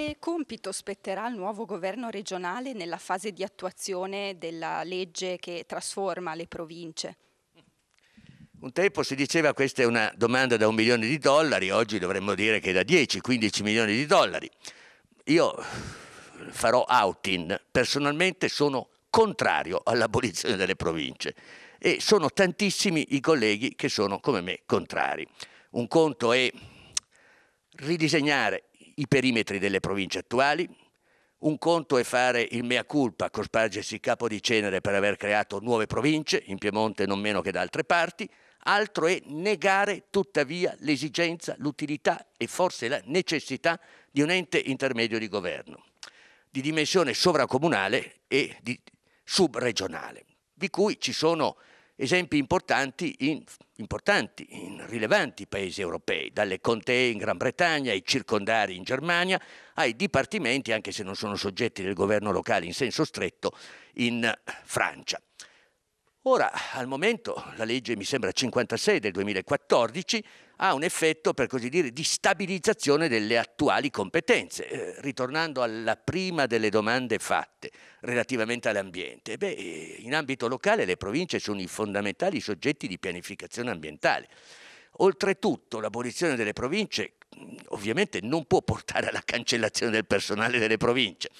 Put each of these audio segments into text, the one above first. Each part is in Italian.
quale compito spetterà al nuovo governo regionale nella fase di attuazione della legge che trasforma le province? Un tempo si diceva questa è una domanda da un milione di dollari, oggi dovremmo dire che è da 10-15 milioni di dollari. Io farò out-in, personalmente sono contrario all'abolizione delle province e sono tantissimi i colleghi che sono come me contrari. Un conto è ridisegnare i perimetri delle province attuali. Un conto è fare il mea culpa, cospargersi il capo di cenere per aver creato nuove province, in Piemonte non meno che da altre parti, altro è negare tuttavia l'esigenza, l'utilità e forse la necessità di un ente intermedio di governo, di dimensione sovracomunale e di subregionale, di cui ci sono esempi importanti in, importanti in rilevanti paesi europei, dalle contee in Gran Bretagna ai circondari in Germania, ai dipartimenti, anche se non sono soggetti del governo locale in senso stretto, in Francia. Ora, al momento, la legge mi sembra 56 del 2014 ha un effetto, per così dire, di stabilizzazione delle attuali competenze. Eh, ritornando alla prima delle domande fatte relativamente all'ambiente, beh, eh, in ambito locale le province sono i fondamentali soggetti di pianificazione ambientale. Oltretutto l'abolizione delle province mm, ovviamente non può portare alla cancellazione del personale delle province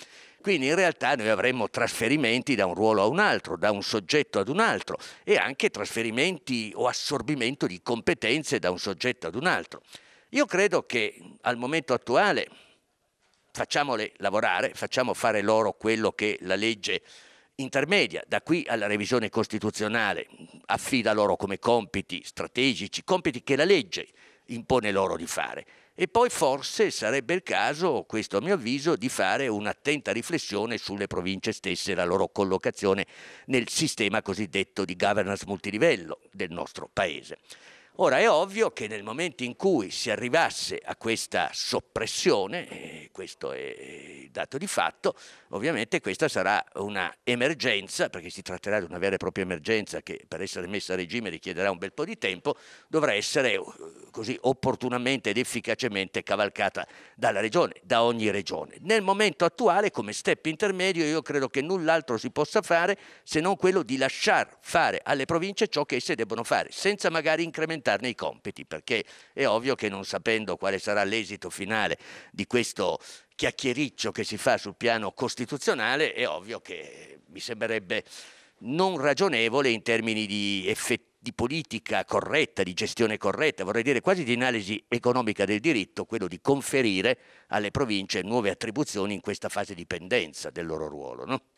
quindi in realtà noi avremmo trasferimenti da un ruolo a un altro, da un soggetto ad un altro e anche trasferimenti o assorbimento di competenze da un soggetto ad un altro. Io credo che al momento attuale facciamole lavorare, facciamo fare loro quello che la legge intermedia, da qui alla revisione costituzionale, affida loro come compiti strategici, compiti che la legge impone loro di fare. E poi forse sarebbe il caso, questo a mio avviso, di fare un'attenta riflessione sulle province stesse e la loro collocazione nel sistema cosiddetto di governance multilivello del nostro Paese. Ora è ovvio che nel momento in cui si arrivasse a questa soppressione, questo è dato di fatto, ovviamente questa sarà una emergenza, perché si tratterà di una vera e propria emergenza che per essere messa a regime richiederà un bel po' di tempo, dovrà essere eh, così opportunamente ed efficacemente cavalcata dalla regione, da ogni regione. Nel momento attuale, come step intermedio, io credo che null'altro si possa fare se non quello di lasciar fare alle province ciò che esse debbono fare, senza magari incrementarne i compiti, perché è ovvio che non sapendo quale sarà l'esito finale di questo chiacchiericcio che si fa sul piano costituzionale, è ovvio che mi sembrerebbe non ragionevole in termini di effettività di politica corretta, di gestione corretta, vorrei dire quasi di analisi economica del diritto, quello di conferire alle province nuove attribuzioni in questa fase di pendenza del loro ruolo. No?